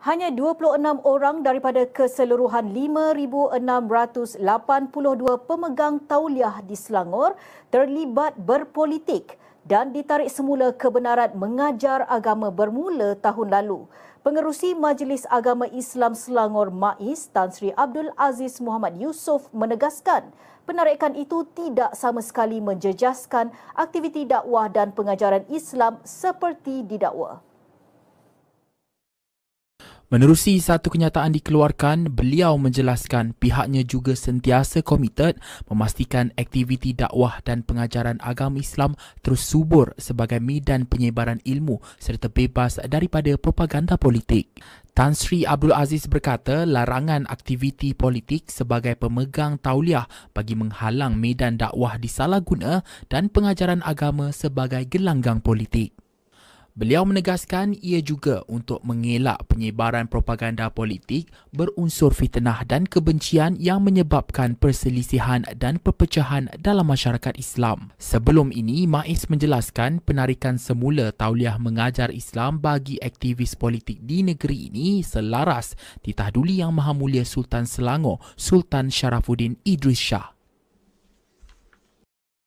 Hanya 26 orang daripada keseluruhan 5,682 pemegang tauliah di Selangor terlibat berpolitik dan ditarik semula kebenaran mengajar agama bermula tahun lalu. Pengerusi Majlis Agama Islam Selangor MAIS Tan Sri Abdul Aziz Muhammad Yusof menegaskan penarikan itu tidak sama sekali menjejaskan aktiviti dakwah dan pengajaran Islam seperti didakwa. Menerusi satu kenyataan dikeluarkan, beliau menjelaskan pihaknya juga sentiasa komited memastikan aktiviti dakwah dan pengajaran agama Islam terus subur sebagai medan penyebaran ilmu serta bebas daripada propaganda politik. Tan Sri Abdul Aziz berkata larangan aktiviti politik sebagai pemegang tauliah bagi menghalang medan dakwah disalahguna dan pengajaran agama sebagai gelanggang politik. Beliau menegaskan ia juga untuk mengelak penyebaran propaganda politik berunsur fitnah dan kebencian yang menyebabkan perselisihan dan perpecahan dalam masyarakat Islam. Sebelum ini, Maiz menjelaskan penarikan semula tauliah mengajar Islam bagi aktivis politik di negeri ini selaras titahduli Yang Maha Mulia Sultan Selangor, Sultan Syarafuddin Idris Shah.